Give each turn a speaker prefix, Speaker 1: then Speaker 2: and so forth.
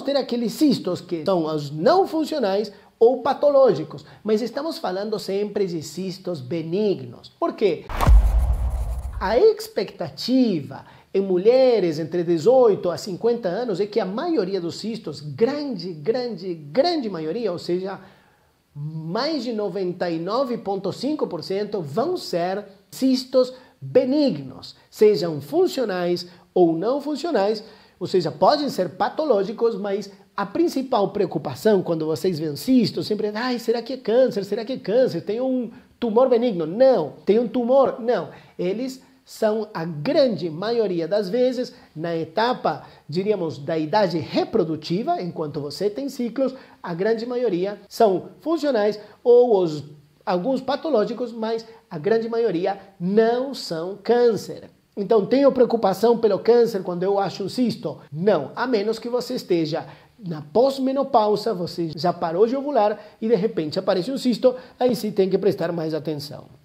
Speaker 1: ter aqueles cistos que são os não funcionais ou patológicos, mas estamos falando sempre de cistos benignos. Por quê? A expectativa em mulheres entre 18 a 50 anos é que a maioria dos cistos, grande, grande, grande maioria, ou seja, mais de 99,5%, vão ser cistos benignos, sejam funcionais ou não funcionais, ou seja, podem ser patológicos, mas a principal preocupação quando vocês veem cisto sempre é: ai, será que é câncer? Será que é câncer? Tem um tumor benigno? Não. Tem um tumor? Não. Eles são a grande maioria das vezes na etapa, diríamos, da idade reprodutiva, enquanto você tem ciclos, a grande maioria são funcionais ou os, alguns patológicos, mas a grande maioria não são câncer. Então, tenho preocupação pelo câncer quando eu acho um cisto? Não, a menos que você esteja na pós-menopausa, você já parou de ovular e de repente aparece um cisto, aí sim tem que prestar mais atenção.